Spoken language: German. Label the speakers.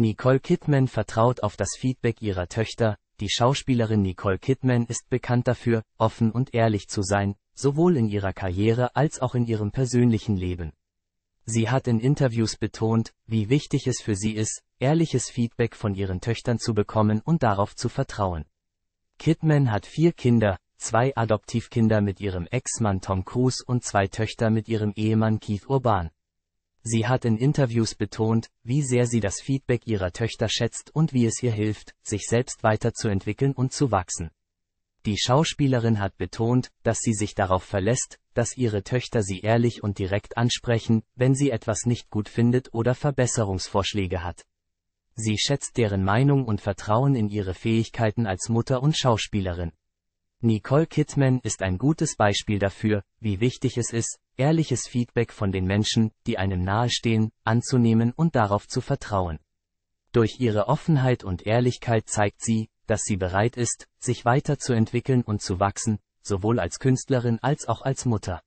Speaker 1: Nicole Kidman vertraut auf das Feedback ihrer Töchter, die Schauspielerin Nicole Kidman ist bekannt dafür, offen und ehrlich zu sein, sowohl in ihrer Karriere als auch in ihrem persönlichen Leben. Sie hat in Interviews betont, wie wichtig es für sie ist, ehrliches Feedback von ihren Töchtern zu bekommen und darauf zu vertrauen. Kidman hat vier Kinder, zwei Adoptivkinder mit ihrem Ex-Mann Tom Cruise und zwei Töchter mit ihrem Ehemann Keith Urban. Sie hat in Interviews betont, wie sehr sie das Feedback ihrer Töchter schätzt und wie es ihr hilft, sich selbst weiterzuentwickeln und zu wachsen. Die Schauspielerin hat betont, dass sie sich darauf verlässt, dass ihre Töchter sie ehrlich und direkt ansprechen, wenn sie etwas nicht gut findet oder Verbesserungsvorschläge hat. Sie schätzt deren Meinung und Vertrauen in ihre Fähigkeiten als Mutter und Schauspielerin. Nicole Kidman ist ein gutes Beispiel dafür, wie wichtig es ist, ehrliches Feedback von den Menschen, die einem nahestehen, anzunehmen und darauf zu vertrauen. Durch ihre Offenheit und Ehrlichkeit zeigt sie, dass sie bereit ist, sich weiterzuentwickeln und zu wachsen, sowohl als Künstlerin als auch als Mutter.